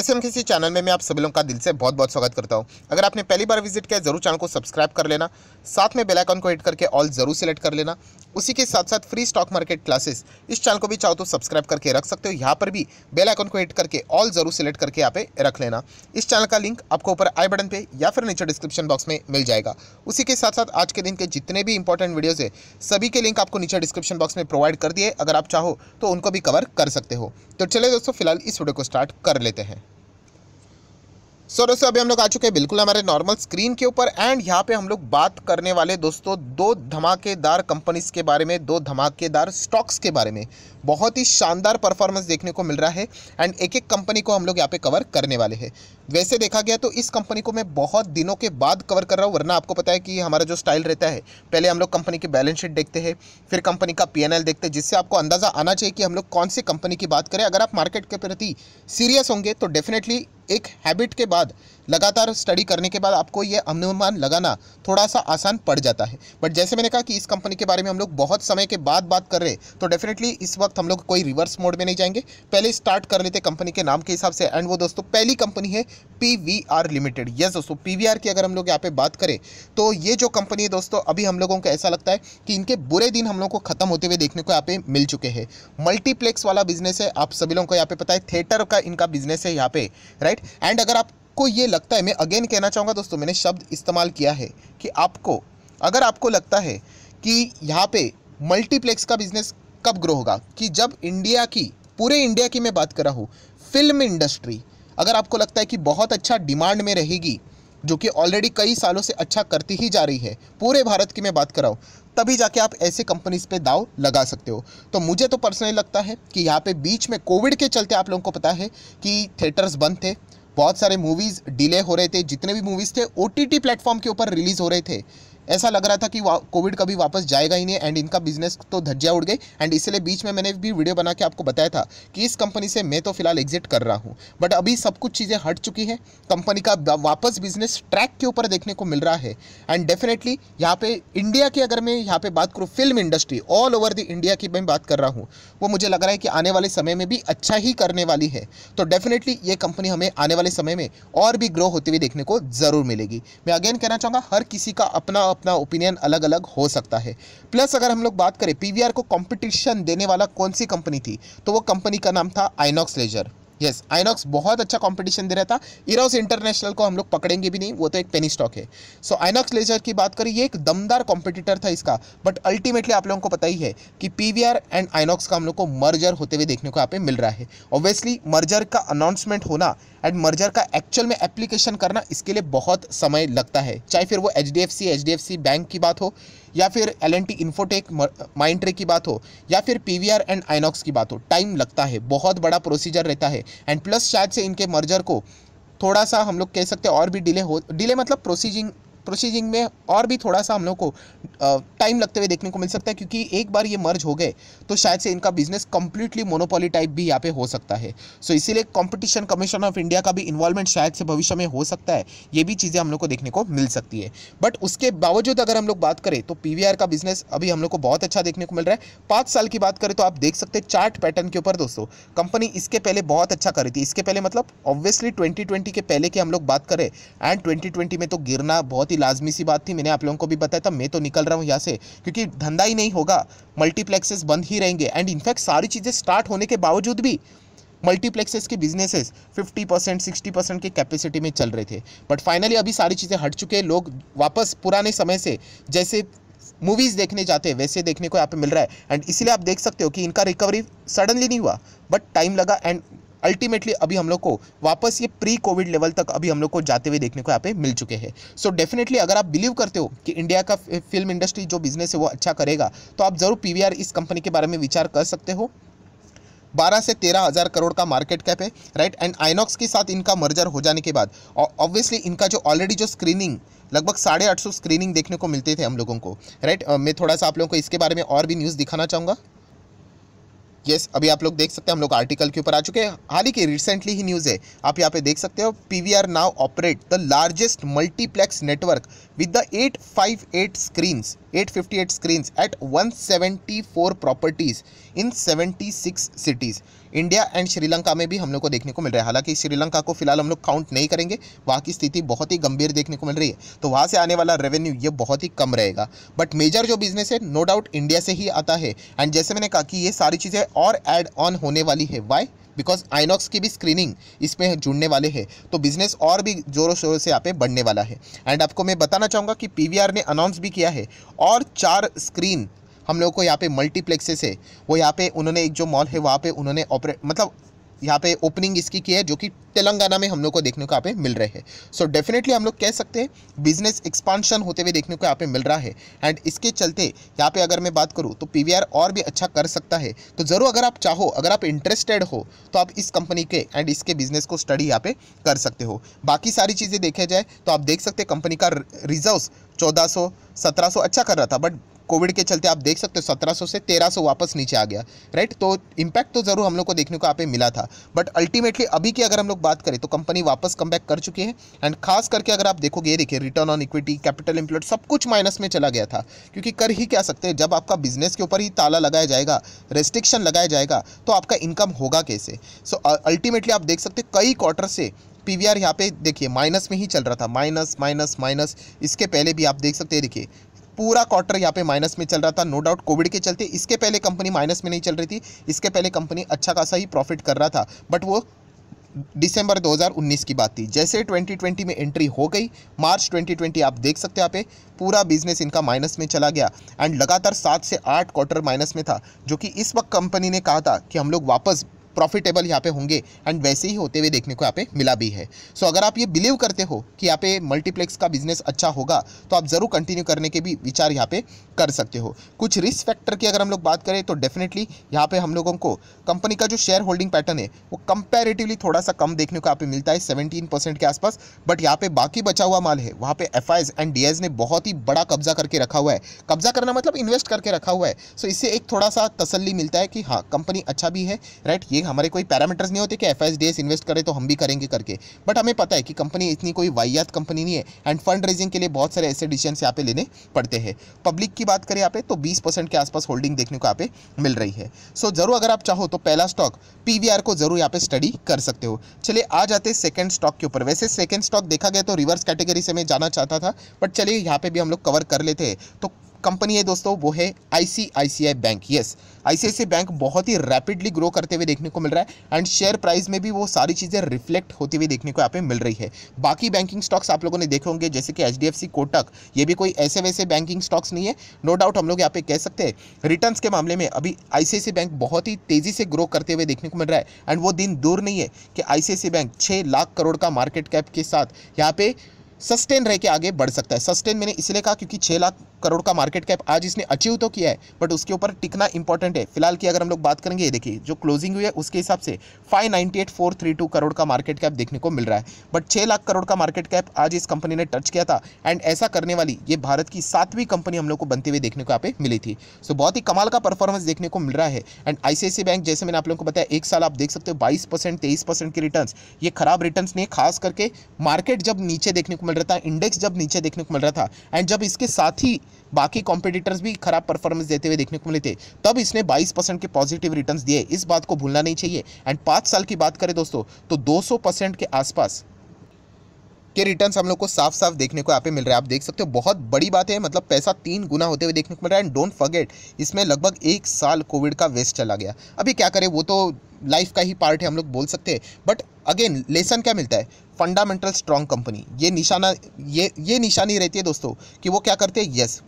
S M किसी channel में मैं आप सभी लोगों का दिल से बहुत बहुत स्वागत करता हूं अगर आपने पहली बार विजिट किया जरूर चैनल को सब्सक्राइब कर लेना साथ में बेल आइकन को हिट करके ऑल जरूर सेलेक्ट कर लेना उसी के साथ साथ फ्री स्टॉक मार्केट क्लासेस इस चैनल को भी चाहो तो सब्सक्राइब करके रख सकते हो यहाँ पर भी बेल आइकन को हिट करके ऑल जरूर सेलेक्ट करके यहाँ पे रख लेना इस चैनल का लिंक आपको ऊपर आई बटन पर या फिर नीचे डिस्क्रिप्शन बॉक्स में मिल जाएगा उसी के साथ साथ आज के दिन के जितने भी इंपॉर्टेंट वीडियोज़ है सभी के लिंक आपको नीचे डिस्क्रिप्शन बॉक्स में प्रोवाइड कर दिए अगर आप चाहो तो उनको भी कवर कर सकते हो तो चले दोस्तों फिलहाल इस वीडियो को स्टार्ट कर लेते हैं सो दोस्तों अभी हम लोग आ चुके हैं बिल्कुल हमारे नॉर्मल स्क्रीन के ऊपर एंड यहाँ पे हम लोग बात करने वाले दोस्तों दो धमाकेदार कंपनीज के बारे में दो धमाकेदार स्टॉक्स के बारे में बहुत ही शानदार परफॉर्मेंस देखने को मिल रहा है एंड एक एक कंपनी को हम लोग यहाँ पे कवर करने वाले हैं वैसे देखा गया तो इस कंपनी को मैं बहुत दिनों के बाद कवर कर रहा हूँ वरना आपको पता है कि हमारा जो स्टाइल रहता है पहले हम लोग कंपनी की बैलेंस शीट देखते हैं फिर कंपनी का पी देखते हैं जिससे आपको अंदाज़ा आना चाहिए कि हम लोग कौन सी कंपनी की बात करें अगर आप मार्केट के प्रति सीरियस होंगे तो डेफिनेटली एक हैबिट के बाद लगातार स्टडी करने के बाद आपको ये अनुमान लगाना थोड़ा सा आसान पड़ जाता है बट जैसे मैंने कहा कि इस कंपनी के बारे में हम लोग बहुत समय के बाद बात कर रहे तो डेफिनेटली इस वक्त हम लोग कोई रिवर्स मोड में नहीं जाएंगे पहले स्टार्ट कर लेते कंपनी के नाम के हिसाब से एंड वो दोस्तों पहली कंपनी है पीवीआर लिमिटेड यस दोस्तों पीवीआर की अगर हम लोग यहाँ पे बात करें तो ये जो कंपनी है दोस्तों अभी हम लोगों को ऐसा लगता है कि इनके बुरे दिन हम लोग को खत्म होते हुए देखने को यहाँ पे मिल चुके हैं मल्टीप्लेक्स वाला बिजनेस है आप सभी लोगों को यहाँ पे पता है थिएटर का इनका बिजनेस है यहाँ पे राइट एंड अगर आपको ये लगता है मैं अगेन कहना चाहूँगा दोस्तों मैंने शब्द इस्तेमाल किया है कि आपको अगर आपको लगता है कि यहाँ पे मल्टीप्लेक्स का बिजनेस कब ग्रो होगा कि जब इंडिया की पूरे इंडिया की मैं बात कर रहा हूँ फिल्म इंडस्ट्री अगर आपको लगता है कि बहुत अच्छा डिमांड में रहेगी जो कि ऑलरेडी कई सालों से अच्छा करती ही जा रही है पूरे भारत की मैं बात कर रहा हूँ तभी जाके आप ऐसे कंपनीज पे दाव लगा सकते हो तो मुझे तो पर्सनली लगता है कि यहाँ पे बीच में कोविड के चलते आप लोगों को पता है कि थिएटर्स बंद थे बहुत सारे मूवीज़ डिले हो रहे थे जितने भी मूवीज़ थे ओ टी प्लेटफॉर्म के ऊपर रिलीज़ हो रहे थे ऐसा लग रहा था कि कोविड कभी वापस जाएगा ही नहीं एंड इनका बिजनेस तो धज्जिया उड़ गई एंड इसलिए बीच में मैंने भी वीडियो बना के आपको बताया था कि इस कंपनी से मैं तो फिलहाल एग्जिट कर रहा हूँ बट अभी सब कुछ चीज़ें हट चुकी हैं कंपनी का वापस बिजनेस ट्रैक के ऊपर देखने को मिल रहा है एंड डेफिनेटली यहाँ पे इंडिया की अगर मैं यहाँ पे बात करूँ film industry all over the India की मैं बात कर रहा हूँ वो मुझे लग रहा है कि आने वाले समय में भी अच्छा ही करने वाली है तो डेफिनेटली ये कंपनी हमें आने वाले समय में और भी ग्रो होते हुए देखने को ज़रूर मिलेगी मैं अगेन कहना चाहूँगा हर किसी का अपना अपना ओपिनियन अलग अलग हो सकता है प्लस अगर हम लोग बात करें पी को कॉम्पिटिशन देने वाला कौन सी कंपनी थी तो वो कंपनी का नाम था आइनॉक्स लेजर यस आइनॉक्स बहुत अच्छा कंपटीशन दे रहा था इराउस इंटरनेशनल को हम लोग पकड़ेंगे भी नहीं वो तो एक पेनी स्टॉक है सो आइनॉक्स लेजर की बात करें ये एक दमदार कॉम्पिटिटर था इसका बट अल्टीमेटली आप लोगों को पता ही है कि पी एंड आइनॉक्स का हम लोग को मर्जर होते हुए देखने को यहाँ पे मिल रहा है ऑब्वियसली मर्जर का अनाउंसमेंट होना एंड मर्जर का एक्चुअल में एप्लीकेशन करना इसके लिए बहुत समय लगता है चाहे फिर वो H D F C H D F C bank की बात हो या फिर L N T infotech Mindtree की बात हो या फिर P V R and Inox की बात हो टाइम लगता है बहुत बड़ा प्रोसीजर रहता है एंड प्लस शायद से इनके मर्जर को थोड़ा सा हम लोग कह सकते हैं और भी डिले हो डिले मतलब प्रोसीजिंग प्रोसेसिंग में और भी थोड़ा सा हम लोग को टाइम लगते हुए देखने को मिल सकता है क्योंकि एक बार ये मर्ज हो गए तो शायद से इनका बिजनेस कंप्लीटली मोनोपोली टाइप भी यहाँ पे हो सकता है सो इसीलिए कंपटीशन कमीशन ऑफ इंडिया का भी इन्वॉल्वमेंट शायद से भविष्य में हो सकता है ये भी चीज़ें हम लोग को देखने को मिल सकती है बट उसके बावजूद अगर हम लोग बात करें तो पी का बिजनेस अभी हम लोग को बहुत अच्छा देखने को मिल रहा है पाँच साल की बात करें तो आप देख सकते हैं चार्ट पैटर्न के ऊपर दोस्तों कंपनी इसके पहले बहुत अच्छा करी थी इसके पहले मतलब ऑब्वियसली ट्वेंटी के पहले की हम लोग बात करें एंड ट्वेंटी में तो गिरना बहुत ही लाजमी सी बात थी मैंने आप लोगों को भी बताया था मैं तो निकल रहा हूँ यहाँ से क्योंकि धंधा ही नहीं होगा मल्टीप्लेक्सेस बंद ही रहेंगे एंड इनफैक्ट सारी चीज़ें स्टार्ट होने के बावजूद भी मल्टीप्लेक्सेस के बिजनेसेस 50 परसेंट सिक्सटी परसेंट की कैपेसिटी में चल रहे थे बट फाइनली अभी सारी चीज़ें हट चुके हैं लोग वापस पुराने समय से जैसे मूवीज़ देखने जाते हैं वैसे देखने को यहाँ पे मिल रहा है एंड इसलिए आप देख सकते हो कि इनका रिकवरी सडनली नहीं हुआ बट टाइम लगा एंड अल्टीमेटली अभी हम लोग को वापस ये प्री कोविड लेवल तक अभी हम लोग को जाते हुए देखने को यहाँ पे मिल चुके हैं सो डेफिनेटली अगर आप बिलीव करते हो कि इंडिया का फिल्म इंडस्ट्री जो बिजनेस है वो अच्छा करेगा तो आप ज़रूर पी इस कंपनी के बारे में विचार कर सकते हो बारह से तेरह हज़ार करोड़ का मार्केट कैप है राइट एंड आइनॉक्स के साथ इनका मर्जर हो जाने के बाद ऑब्वियसली इनका जो ऑलरेडी जो स्क्रीनिंग लगभग साढ़े आठ सौ स्क्रीनिंग देखने को मिलते थे हम लोगों को राइट मैं थोड़ा सा आप लोगों को इसके बारे में और भी न्यूज़ दिखाना चाहूँगा यस अभी आप लोग देख सकते हैं हम लोग आर्टिकल के ऊपर आ चुके हैं हाल ही के रिसेंटली ही न्यूज़ है आप यहाँ पे देख सकते हो P V R now operate the largest multiplex network with the eight five eight screens 858 screens at 174 properties in 76 cities. India and Sri Lanka में भी हम लोग को देखने को मिल रहा है हालांकि श्रीलंका को फिलहाल हम लोग काउंट नहीं करेंगे वहाँ की स्थिति बहुत ही गंभीर देखने को मिल रही है तो वहाँ से आने वाला रेवेन्यू ये बहुत ही कम रहेगा बट मेजर जो बिजनेस है नो डाउट इंडिया से ही आता है एंड जैसे मैंने कहा कि ये सारी चीज़ें और एड ऑन होने वाली है वाई बिकॉज आइनॉक्स की भी स्क्रीनिंग इसमें जुड़ने वाले हैं तो बिजनेस और भी ज़ोरों शोरों से यहाँ पे बढ़ने वाला है एंड आपको मैं बताना चाहूँगा कि पी ने अनाउंस भी किया है और चार स्क्रीन हम लोगों को यहाँ पे मल्टीप्लेक्सेस है वो यहाँ पे उन्होंने एक जो मॉल है वहाँ पे उन्होंने ऑपरेट मतलब यहाँ पे ओपनिंग इसकी की है जो कि तेलंगाना में हम लोग को देखने को यहाँ पे मिल रहे हैं सो डेफिनेटली हम लोग कह सकते हैं बिजनेस एक्सपांशन होते हुए देखने को यहाँ पे मिल रहा है एंड इसके चलते यहाँ पे अगर मैं बात करूँ तो पी और भी अच्छा कर सकता है तो ज़रूर अगर आप चाहो अगर आप इंटरेस्टेड हो तो आप इस कंपनी के एंड इसके बिजनेस को स्टडी यहाँ पे कर सकते हो बाकी सारी चीज़ें देखे जाए तो आप देख सकते कंपनी का रिजर्व चौदह सौ अच्छा कर रहा था बट कोविड के चलते आप देख सकते हो सत्रह से तेरह वापस नीचे आ गया राइट तो इम्पैक्ट तो ज़रूर हम लोग को देखने को आप मिला था बट अल्टीमेटली अभी की अगर हम लोग बात करें तो कंपनी वापस कम कर चुकी है एंड खास करके अगर आप देखोगे ये देखिए return on equity capital employed सब कुछ माइनस में चला गया था क्योंकि कर ही क्या सकते हैं जब आपका बिजनेस के ऊपर ही ताला लगाया जाएगा रेस्ट्रिक्शन लगाया जाएगा तो आपका इनकम होगा कैसे सो अल्टीमेटली आप देख सकते कई क्वार्टर से पी वी आर यहाँ पे देखिए माइनस में ही चल रहा था माइनस माइनस माइनस इसके पहले भी आप देख सकते हैं देखिए पूरा क्वार्टर यहाँ पे माइनस में चल रहा था नो डाउट कोविड के चलते इसके पहले कंपनी माइनस में नहीं चल रही थी इसके पहले कंपनी अच्छा खासा ही प्रॉफिट कर रहा था बट वो दिसंबर 2019 की बात थी जैसे 2020 में एंट्री हो गई मार्च 2020 आप देख सकते हैं यहाँ पे पूरा बिजनेस इनका माइनस में चला गया एंड लगातार सात से आठ क्वार्टर माइनस में था जो कि इस वक्त कंपनी ने कहा था कि हम लोग वापस प्रॉफिटेबल यहाँ पे होंगे एंड वैसे ही होते हुए देखने को यहाँ पे मिला भी है सो so, अगर आप ये बिलीव करते हो कि यहाँ पे मल्टीप्लेक्स का बिजनेस अच्छा होगा तो आप ज़रूर कंटिन्यू करने के भी विचार यहाँ पे कर सकते हो कुछ रिस्क फैक्टर की अगर हम लोग बात करें तो डेफिनेटली यहाँ पे हम लोगों को कंपनी का जो शेयर होल्डिंग पैटर्न है वो कंपेरेटिवली थोड़ा सा कम देखने को यहाँ पे मिलता है सेवेंटीन के आसपास बट यहाँ पे बाकी बचा हुआ माल है वहाँ पे एफ एंड डी ने बहुत ही बड़ा कब्जा करके रखा हुआ है कब्जा करना मतलब इन्वेस्ट करके रखा हुआ है सो इससे एक थोड़ा सा तसली मिलता है कि हाँ कंपनी अच्छा भी है राइट ये नहीं हमारे कोई पैरामीटर्स नहीं होते कि एफ इन्वेस्ट करें तो हम भी करेंगे करके बट हमें पता है कि कंपनी इतनी कोई वाहियात कंपनी नहीं है एंड फंड रेजिंग के लिए बहुत सारे ऐसे डिसीजन यहाँ पे लेने पड़ते हैं पब्लिक की बात करें यहाँ पे तो बीस के आसपास होल्डिंग देखने को यहाँ पे मिल रही है सो so, जरूर अगर आप चाहो तो पहला स्टॉक पी को जरूर यहाँ पे स्टडी कर सकते हो चलिए आ जाते सेकेंड स्टॉक के ऊपर वैसे सेकेंड स्टॉक देखा गया तो रिवर्स कैटेगरी से मैं जाना चाहता था बट चलिए यहाँ पे भी हम लोग कवर कर लेते हैं तो कंपनी है दोस्तों वो है I bank yes C bank बहुत ही रैपिडली ग्रो करते हुए देखने को मिल रहा है एंड शेयर प्राइस में भी वो सारी चीज़ें रिफ्लेक्ट होती हुई देखने को यहाँ पे मिल रही है बाकी बैंकिंग स्टॉक्स आप लोगों ने देखे होंगे जैसे कि एच कोटक ये भी कोई ऐसे वैसे बैंकिंग स्टॉक्स नहीं है नो डाउट हम लोग यहाँ पे कह सकते हैं रिटर्न के मामले में अभी आई बैंक बहुत ही तेज़ी से ग्रो करते हुए देखने को मिल रहा है एंड वो दिन दूर नहीं है कि आई बैंक छः लाख करोड़ का मार्केट कैप के साथ यहाँ पे सस्टेन रह के आगे बढ़ सकता है सस्टेन मैंने इसलिए कहा क्योंकि छः लाख करोड़ का मार्केट कैप आज इसने अचीव तो किया है बट उसके ऊपर टिकना इंपॉर्टेंट है फिलहाल की अगर हम लोग बात करेंगे ये देखिए जो क्लोजिंग हुई है उसके हिसाब से five ninety eight four three two crore का मार्केट कैप देखने को मिल रहा है बट छः लाख करोड़ का मार्केट कैप आज इस कंपनी ने टच किया था एंड ऐसा करने वाली ये भारत की सातवीं कंपनी हम लोग को बनते हुए देखने को यहाँ पे मिली थी सो बहुत ही कमाल का परफॉर्मेंस देखने को मिल रहा है एंड आई बैंक जैसे मैंने आप लोगों को बताया एक साल आप देख सकते हो बाईस परसेंट तेईस परसेंट के रिटर्न ये खराब रिटर्न नहीं खास करके मार्केट जब नीचे देखने को मिल रहा था इंडेक्स जब नीचे देखने को मिल रहा था एंड जब इसके साथ ही बाकी कॉम्पिटिटर्स भी खराब परफॉर्मेंस देते हुए देखने को मिले थे तब इसने 22 परसेंट के पॉजिटिव रिटर्न दिए इस बात को भूलना नहीं चाहिए एंड पाँच साल की बात करें दोस्तों तो दो के आसपास के रिटर्न्स हम लोग को साफ साफ देखने को यहाँ पे मिल रहा है आप देख सकते हो बहुत बड़ी बात है मतलब पैसा तीन गुना होते हुए देखने को मिल रहा है एंड डोंट फगेट इसमें लगभग एक साल कोविड का वेस्ट चला गया अभी क्या करें वो तो लाइफ का ही पार्ट है हम लोग बोल सकते हैं बट अगेन लेसन क्या मिलता है फंडामेंटल स्ट्रॉन्ग कंपनी ये निशाना ये ये निशानी रहती है दोस्तों कि वो क्या करते हैं यस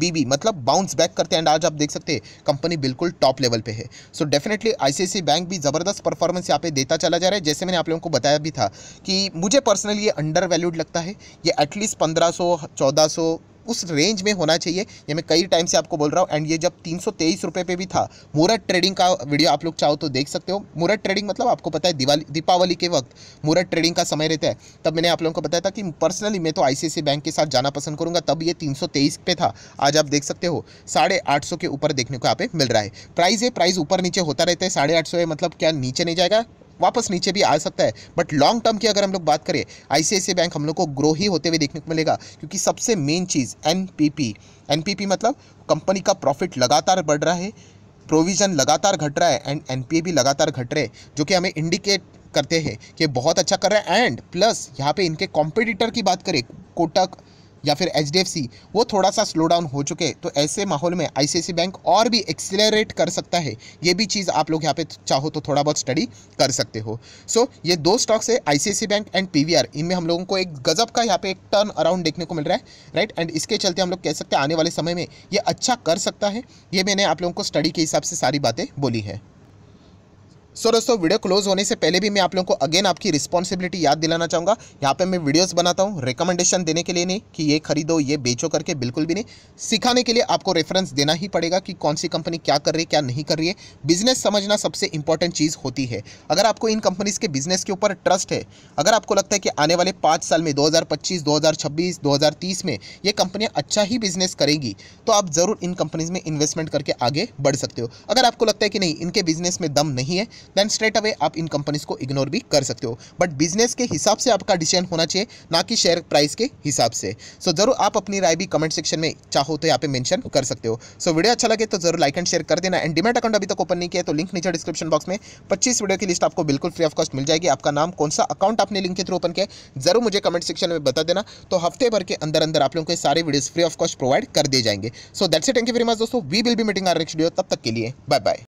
बीबी मतलब बाउंस बैक करते हैं एंड आज आप देख सकते हैं कंपनी बिल्कुल टॉप लेवल पे है सो डेफिनेटली आईसीआईसी बैंक भी ज़बरदस्त परफॉर्मेंस यहाँ पे देता चला जा रहा है जैसे मैंने आप लोगों को बताया भी था कि मुझे पर्सनली ये अंडर वैल्यूड लगता है ये एटलीस्ट पंद्रह सौ चौदह सौ उस रेंज में होना चाहिए ये मैं कई टाइम से आपको बोल रहा हूँ एंड ये जब तीन सौ पे भी था मूरत ट्रेडिंग का वीडियो आप लोग चाहो तो देख सकते हो मूरत ट्रेडिंग मतलब आपको पता है दिवाली दीपावली के वक्त मूरत ट्रेडिंग का समय रहता है तब मैंने आप लोगों को बताया था कि पर्सनली मैं तो आई बैंक के साथ जाना पसंद करूँगा तब ये तीन पे था आज आप देख सकते हो साढ़े के ऊपर देखने को यहाँ पे मिल रहा है प्राइस है प्राइस ऊपर नीचे होता रहता है साढ़े है मतलब क्या नीचे नहीं जाएगा वापस नीचे भी आ सकता है बट लॉन्ग टर्म की अगर हम लोग बात करें आई बैंक हम लोग को ग्रो ही होते हुए देखने को मिलेगा क्योंकि सबसे मेन चीज़ एन एनपीपी मतलब कंपनी का प्रॉफिट लगातार बढ़ रहा है प्रोविज़न लगातार घट रहा है एंड एनपीए भी लगातार घट रहे जो कि हमें इंडिकेट करते हैं कि बहुत अच्छा कर रहा है एंड प्लस यहाँ पे इनके कॉम्पिटिटर की बात करें कोटक या फिर एच वो थोड़ा सा स्लो डाउन हो चुके तो ऐसे माहौल में आई बैंक और भी एक्सेलरेट कर सकता है ये भी चीज़ आप लोग यहाँ पे चाहो तो थोड़ा बहुत स्टडी कर सकते हो सो so, ये दो स्टॉक्स है आई बैंक एंड पी इनमें हम लोगों को एक गजब का यहाँ पे एक टर्न अराउंड देखने को मिल रहा है राइट एंड इसके चलते हम लोग कह सकते हैं आने वाले समय में ये अच्छा कर सकता है ये मैंने आप लोगों को स्टडी के हिसाब से सारी बातें बोली है सो so, दोस्तों वीडियो क्लोज होने से पहले भी मैं आप लोगों को अगेन आपकी रिस्पॉन्सिबिलिटी याद दिलाना चाहूँगा यहाँ पे मैं वीडियोस बनाता हूँ रिकमेंडेशन देने के लिए नहीं कि ये खरीदो ये बेचो करके बिल्कुल भी नहीं सिखाने के लिए आपको रेफरेंस देना ही पड़ेगा कि कौन सी कंपनी क्या कर रही है क्या नहीं कर रही है बिजनेस समझना सबसे इंपॉर्टेंट चीज़ होती है अगर आपको इन कंपनीज़ के बिजनेस के ऊपर ट्रस्ट है अगर आपको लगता है कि आने वाले पाँच साल में दो हज़ार पच्चीस में ये कंपनियाँ अच्छा ही बिजनेस करेंगी तो आप ज़रूर इन कंपनीज़ में इन्वेस्टमेंट करके आगे बढ़ सकते हो अगर आपको लगता है कि नहीं इनके बिजनेस में दम नहीं है देन स्ट्रेट अवे आप इन कंपनीज को इग्नोर भी कर सकते हो बट बिजनेस के हिसाब से आपका डिसीजन होना चाहिए ना कि शेयर प्राइस के हिसाब से सो so, जरूर आप अपनी राय भी कमेंट सेक्शन में चाहो तो यहाँ पे मेंशन कर सकते हो सो so, वीडियो अच्छा लगे तो जरूर लाइक एंड शेयर कर देना एंड डिमेट अकाउंट अभी तक ओपन नहीं किया तो लिंक नीचे डिस्क्रिप्शन बॉक्स में पच्चीस वीडियो की लिस्ट आपको बिल्कुल फ्री ऑफ कॉस्ट मिल जाएगी आपका नाम कौन सा अकाउंट आपने लिंक के थ्रू ओपन किया जरूर मुझे कमेंट सेक्शन में बता देना तो हफ्ते भर के अंदर अंदर आप लोगों के सारे video free of cost provide कर दिए जाएंगे so that's it thank you very much दोस्तों we will be meeting our next video तब तक के लिए बाय बाय